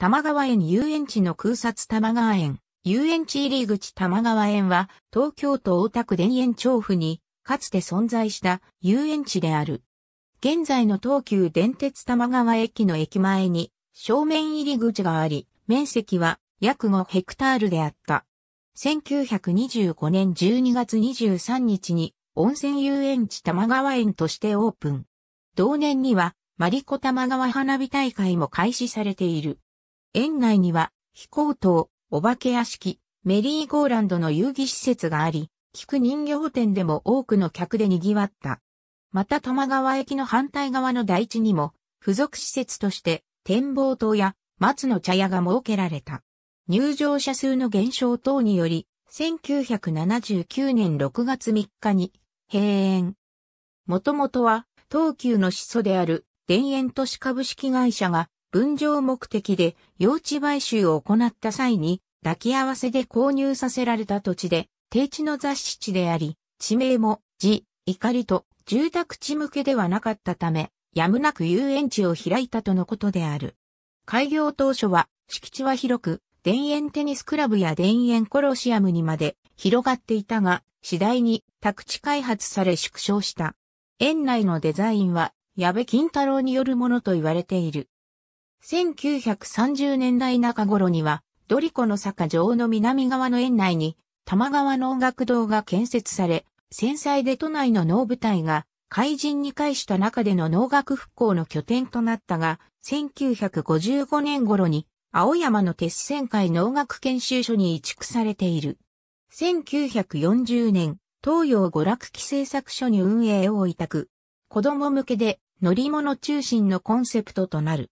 玉川園遊園地の空撮玉川園、遊園地入り口玉川園は、東京都大田区田園調布に、かつて存在した遊園地である。現在の東急電鉄玉川駅の駅前に、正面入り口があり、面積は約5ヘクタールであった。1925年12月23日に温泉遊園地玉川園としてオープン。同年にはマリコ玉川花火大会も開始されている。園内には、飛行塔、お化け屋敷、メリーゴーランドの遊戯施設があり、菊人形店でも多くの客で賑わった。また玉川駅の反対側の台地にも、付属施設として展望塔や松の茶屋が設けられた。入場者数の減少等により、1979年6月3日に閉園。もともとは東急の始祖である田園都市株式会社が分譲目的で用地買収を行った際に抱き合わせで購入させられた土地で、低地の雑誌地であり、地名も、地、怒りと住宅地向けではなかったため、やむなく遊園地を開いたとのことである。開業当初は、敷地は広く、田園テニスクラブや田園コロシアムにまで広がっていたが、次第に宅地開発され縮小した。園内のデザインは、矢部金太郎によるものと言われている。1930年代中頃には、ドリコの坂上の南側の園内に、玉川農楽堂が建設され、戦災で都内の能部隊が、怪人に介した中での能楽復興の拠点となったが、1955年頃に、青山の鉄線会能楽研修所に移築されている。1940年、東洋娯楽期製作所に運営を委託。子供向けで乗り物中心のコンセプトとなる。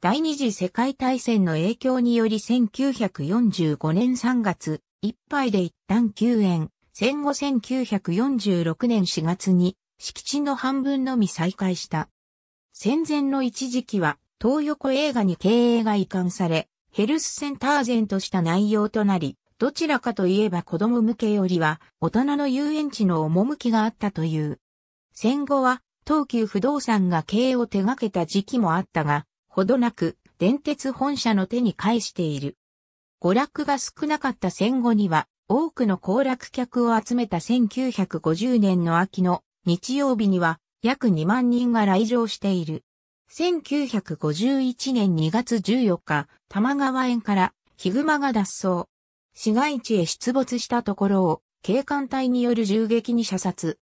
第二次世界大戦の影響により1945年3月、いっぱいで一旦休園、戦後1946年4月に敷地の半分のみ再開した。戦前の一時期は東横映画に経営が移管され、ヘルスセンター前とした内容となり、どちらかといえば子供向けよりは大人の遊園地の趣があったという。戦後は東急不動産が経営を手掛けた時期もあったが、ほどなく、電鉄本社の手に返している。娯楽が少なかった戦後には、多くの行楽客を集めた1950年の秋の日曜日には約2万人が来場している。1951年2月14日、玉川園からヒグマが脱走。市街地へ出没したところを警官隊による銃撃に射殺。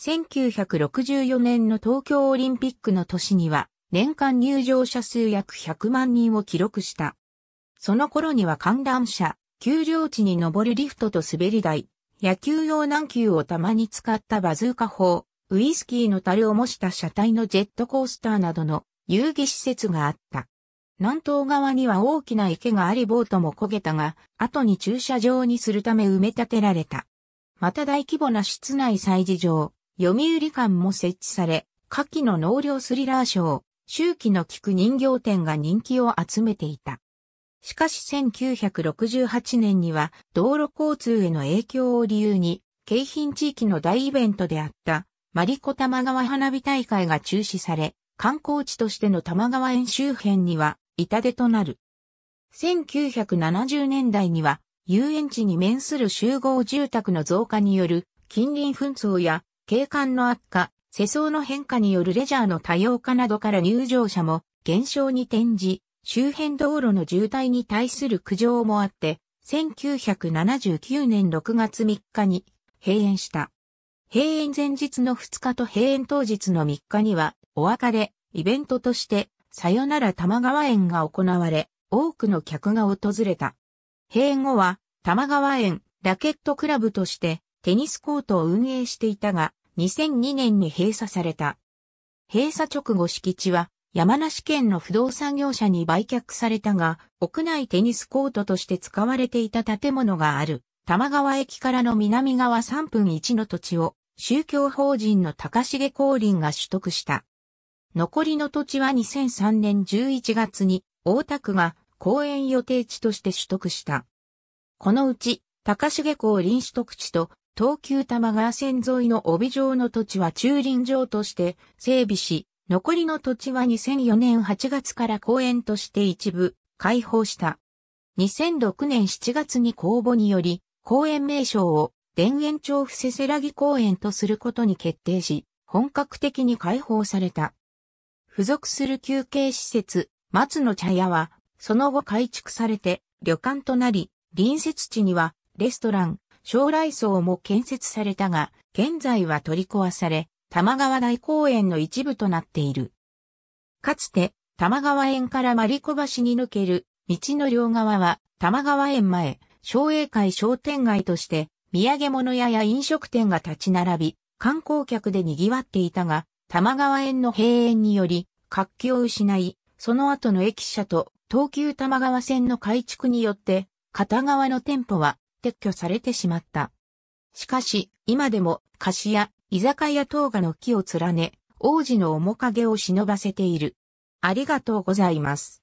1964年の東京オリンピックの年には年間入場者数約100万人を記録した。その頃には観覧車、丘陵地に登るリフトと滑り台、野球用軟球をたまに使ったバズーカ砲、ウイスキーの樽を模した車体のジェットコースターなどの遊戯施設があった。南東側には大きな池がありボートも焦げたが、後に駐車場にするため埋め立てられた。また大規模な室内祭事場、読売館も設置され、夏季の納涼スリラーショー、周期の効く人形店が人気を集めていた。しかし1968年には道路交通への影響を理由に、京浜地域の大イベントであった、マリコ玉川花火大会が中止され、観光地としての玉川園周辺には、痛手となる。1970年代には、遊園地に面する集合住宅の増加による近隣紛争や景観の悪化、世相の変化によるレジャーの多様化などから入場者も減少に転じ、周辺道路の渋滞に対する苦情もあって、1979年6月3日に閉園した。閉園前日の2日と閉園当日の3日には、お別れ、イベントとして、さよなら玉川園が行われ、多くの客が訪れた。閉園後は、玉川園、ラケットクラブとして、テニスコートを運営していたが、2002年に閉鎖された。閉鎖直後敷地は山梨県の不動産業者に売却されたが、屋内テニスコートとして使われていた建物がある、玉川駅からの南側3分1の土地を、宗教法人の高重光林が取得した。残りの土地は2003年11月に、大田区が公園予定地として取得した。このうち、高重光林取得地と東急多摩川線沿いの帯状の土地は駐輪場として整備し、残りの土地は2004年8月から公園として一部開放した。2006年7月に公募により、公園名称を田園調布せせらぎ公園とすることに決定し、本格的に開放された。付属する休憩施設、松の茶屋は、その後改築されて旅館となり、隣接地にはレストラン、将来層も建設されたが、現在は取り壊され、玉川大公園の一部となっている。かつて、玉川園からマリコ橋に抜ける、道の両側は、玉川園前、商栄会商店街として、土産物屋や飲食店が立ち並び、観光客で賑わっていたが、玉川園の閉園により、活気を失い、その後の駅舎と東急玉川線の改築によって、片側の店舗は撤去されてしまった。しかし、今でも、菓子屋、居酒屋等が木を連ね、王子の面影を忍ばせている。ありがとうございます。